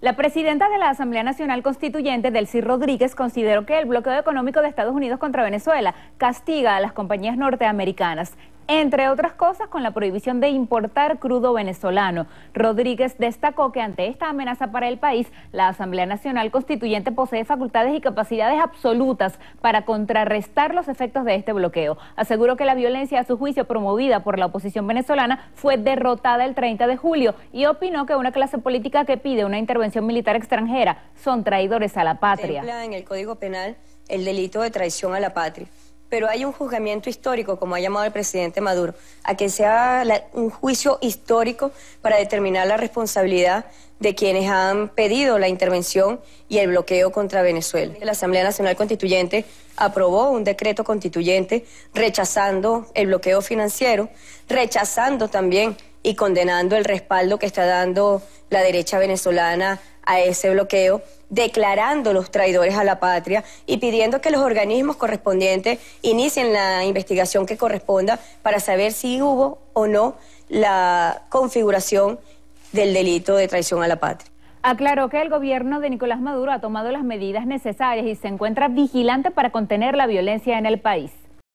La presidenta de la Asamblea Nacional Constituyente, Delcy Rodríguez, consideró que el bloqueo económico de Estados Unidos contra Venezuela castiga a las compañías norteamericanas entre otras cosas con la prohibición de importar crudo venezolano. Rodríguez destacó que ante esta amenaza para el país, la Asamblea Nacional Constituyente posee facultades y capacidades absolutas para contrarrestar los efectos de este bloqueo. Aseguró que la violencia a su juicio promovida por la oposición venezolana fue derrotada el 30 de julio y opinó que una clase política que pide una intervención militar extranjera son traidores a la patria. en el Código Penal el delito de traición a la patria pero hay un juzgamiento histórico, como ha llamado el presidente Maduro, a que sea un juicio histórico para determinar la responsabilidad de quienes han pedido la intervención y el bloqueo contra Venezuela. La Asamblea Nacional Constituyente aprobó un decreto constituyente rechazando el bloqueo financiero, rechazando también y condenando el respaldo que está dando la derecha venezolana a ese bloqueo, declarando los traidores a la patria y pidiendo que los organismos correspondientes inicien la investigación que corresponda para saber si hubo o no la configuración del delito de traición a la patria. Aclaró que el gobierno de Nicolás Maduro ha tomado las medidas necesarias y se encuentra vigilante para contener la violencia en el país.